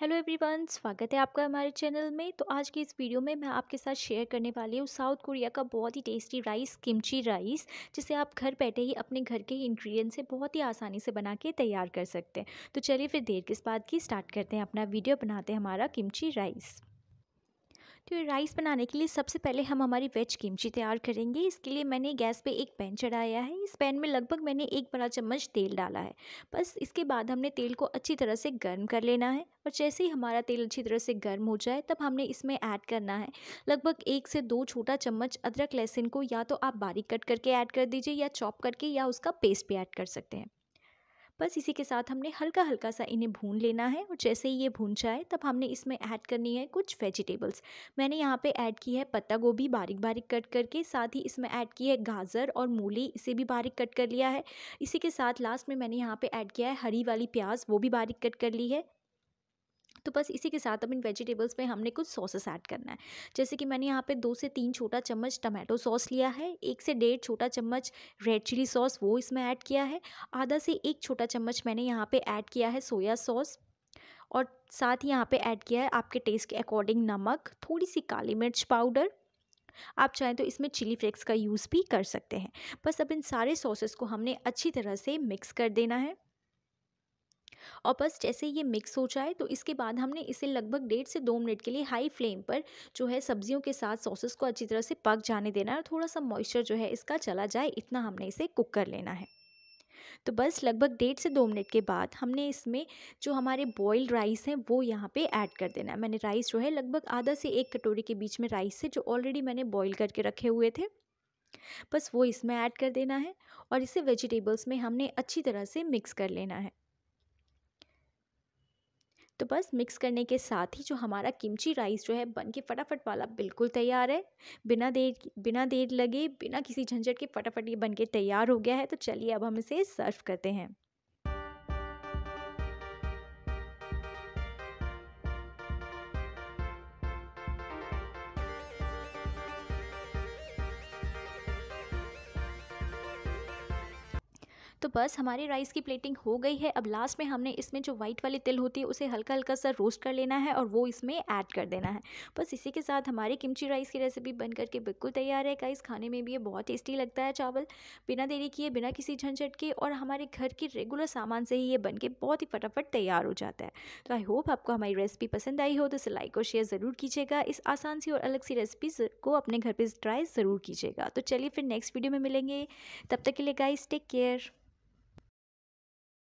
hello everyone स्वागत है आपका हमारे चैनल में तो आज की इस वीडियो में मैं आपके साथ शेयर करने वाली हूँ साउथ कोरिया का बहुत ही टेस्टी राइस किमची राइस जिसे आप घर बैठे ही अपने घर के इंग्रेडिएंट से बहुत ही आसानी से बना के तैयार कर सकते हैं तो चलिए फिर देर किस बात की स्टार्ट करते हैं अपना वीडियो बनाते हैं हमारा किमची राइस तो ये राइस बनाने के लिए सबसे पहले हम हमारी वेज किमची तैयार करेंगे इसके लिए मैंने गैस पे एक पैन चढ़ाया है इस पैन में लगभग मैंने एक बड़ा चम्मच तेल डाला है बस इसके बाद हमने तेल को अच्छी तरह से गर्म कर लेना है और जैसे ही हमारा तेल अच्छी तरह से गर्म हो जाए तब हमने इसमें ऐड करना है लगभग एक से दो छोटा चम्मच अदरक लहसुन को या तो आप बारीक कट करके ऐड कर दीजिए या चॉप करके या उसका पेस्ट भी ऐड कर सकते हैं बस इसी के साथ हमने हल्का हल्का सा इन्हें भून लेना है और जैसे ही ये भून जाए तब हमने इसमें ऐड करनी है कुछ वेजिटेबल्स मैंने यहाँ पे ऐड की है पत्ता गोभी बारीक बारीक कट करके साथ ही इसमें ऐड की है गाजर और मूली इसे भी बारीक कट कर लिया है इसी के साथ लास्ट में मैंने यहाँ पर ऐड किया है हरी वाली प्याज वो भी बारीक कट कर ली है तो बस इसी के साथ अब इन वेजिटेबल्स में हमने कुछ सॉसेस ऐड करना है जैसे कि मैंने यहाँ पे दो से तीन छोटा चम्मच टमाटो सॉस लिया है एक से डेढ़ छोटा चम्मच रेड चिली सॉस वो इसमें ऐड किया है आधा से एक छोटा चम्मच मैंने यहाँ पर ऐड किया है सोया सॉस और साथ ही यहाँ पर ऐड किया है आपके टेस्ट के अकॉर्डिंग नमक थोड़ी सी काली मिर्च पाउडर आप चाहें तो इसमें चिली फ्लेक्स का यूज़ भी कर सकते हैं बस अब इन सारे सॉसेस को हमने अच्छी तरह से मिक्स कर देना है और बस जैसे ये मिक्स हो जाए तो इसके बाद हमने इसे लगभग डेढ़ से दो मिनट के लिए हाई फ्लेम पर जो है सब्जियों के साथ सॉसेस को अच्छी तरह से पक जाने देना है और थोड़ा सा मॉइस्चर जो है इसका चला जाए इतना हमने इसे कुक कर लेना है तो बस लगभग डेढ़ से दो मिनट के बाद हमने इसमें जो हमारे बॉयल्ड राइस हैं वो यहाँ पे ऐड कर देना है मैंने राइस जो है लगभग आधा से एक कटोरी के बीच में राइस है जो ऑलरेडी मैंने बॉईल करके रखे हुए थे बस वो इसमें ऐड कर देना है और इसे वेजिटेबल्स में हमने अच्छी तरह से मिक्स कर लेना है तो बस मिक्स करने के साथ ही जो हमारा किमची राइस जो है बन के फटाफट वाला बिल्कुल तैयार है बिना देर बिना देर लगे बिना किसी झंझट के फटाफट ये बन के तैयार हो गया है तो चलिए अब हम इसे सर्व करते हैं तो बस हमारी राइस की प्लेटिंग हो गई है अब लास्ट में हमने इसमें जो व्हाइट वाली तिल होती है उसे हल्का हल्का सा रोस्ट कर लेना है और वो इसमें ऐड कर देना है बस इसी के साथ हमारी किमची राइस की रेसिपी बन करके बिल्कुल तैयार है गाइस खाने में भी ये बहुत टेस्टी लगता है चावल बिना देरी किए बिना किसी झंझट के और हमारे घर के रेगुलर सामान से ही ये बन के बहुत ही फटाफट तैयार हो जाता है तो आई होप आपको हमारी रेसिपी पसंद आई हो तो इसे लाइक और शेयर ज़रूर कीजिएगा इस आसान सी और अलग सी रेसिपी को अपने घर पर ट्राई ज़रूर कीजिएगा तो चलिए फिर नेक्स्ट वीडियो में मिलेंगे तब तक के लिए गाइस टेक केयर